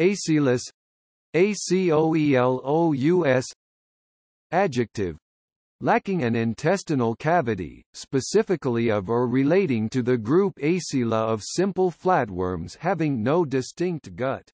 Aceless ACOELOUS Adjective lacking an intestinal cavity, specifically of or relating to the group Acela of simple flatworms having no distinct gut.